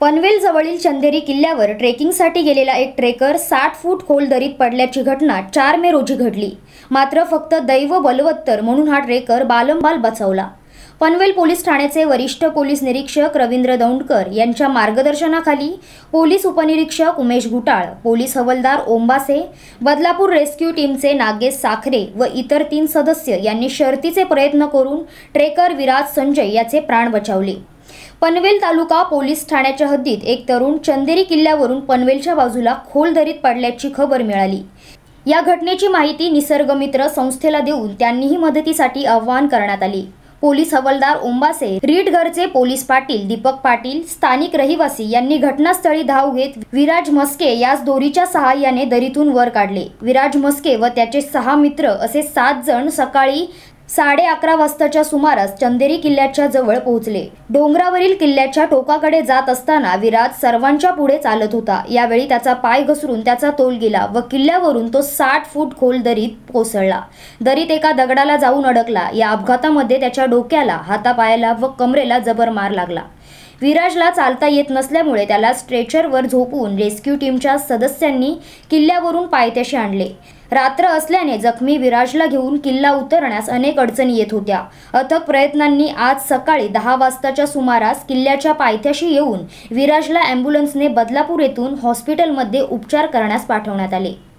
पनवेलजवळील चंदेरी किल्ल्यावर ट्रेकिंगसाठी गेलेला एक ट्रेकर साठ फूट खोल दरीत पडल्याची घटना चार मे रोजी घडली मात्र फक्त दैव बलवत्तर म्हणून हा ट्रेकर बालंबाल बचावला पनवेल पोलीस ठाण्याचे वरिष्ठ पोलीस निरीक्षक रवींद्र दौंडकर यांच्या मार्गदर्शनाखाली पोलीस उपनिरीक्षक उमेश घुटाळ पोलीस हवलदार ओंबासे बदलापूर रेस्क्यू टीमचे नागेश साखरे व इतर तीन सदस्य यांनी शर्तीचे प्रयत्न करून ट्रेकर विराज संजय याचे प्राण बचावले पनवेल तालुका पोलीस ठाण्याच्या हद्दीत एक तरुण चंदेरी किल्ल्यावरून पनवेलच्या बाजूला खोल दरीत पडल्याची खबर मिळाली या घटनेची माहिती निसर्गमित्र संस्थेला देऊन त्यांनीही मदतीसाठी आवाहन करण्यात आले पोलीस हवालदार ओंबासे घरचे पोलीस पाटील दीपक पाटील स्थानिक रहिवासी यांनी घटनास्थळी धाव घेत विराज मस्के या दोरीच्या सहाय्याने दरीतून वर काढले विराज मस्के व त्याचे सहा मित्र असे सात जण सकाळी साडे अकरा वाजताच्या सुमारास चंदेरी किल्ल्याच्या जवळ पोहोचले डोंगरावरील किल्ल्याच्या टोकाकडे जात असताना विराज सर्वांच्या पुढे चालत होता यावेळी त्याचा पाय घसरून त्याचा तोल गेला व किल्ल्यावरून तो साठ फूट खोल दरीत कोसळला दरीत एका दगडाला जाऊन अडकला या अपघातामध्ये त्याच्या डोक्याला हातापायाला व कमरेला जबर मार लागला विराजला चालता येत नसल्यामुळे त्याला स्ट्रेचरवर झोपून रेस्क्यू टीमच्या सदस्यांनी किल्ल्यावरून पायथ्याशी आणले रात्र असल्याने जखमी विराजला घेऊन किल्ला उतरण्यास अनेक अडचणी येत होत्या अथक प्रयत्नांनी आज सकाळी दहा वाजताच्या सुमारास किल्ल्याच्या पायथ्याशी येऊन विराजला ॲम्ब्युलन्सने बदलापूर येथून हॉस्पिटलमध्ये उपचार करण्यास पाठवण्यात आले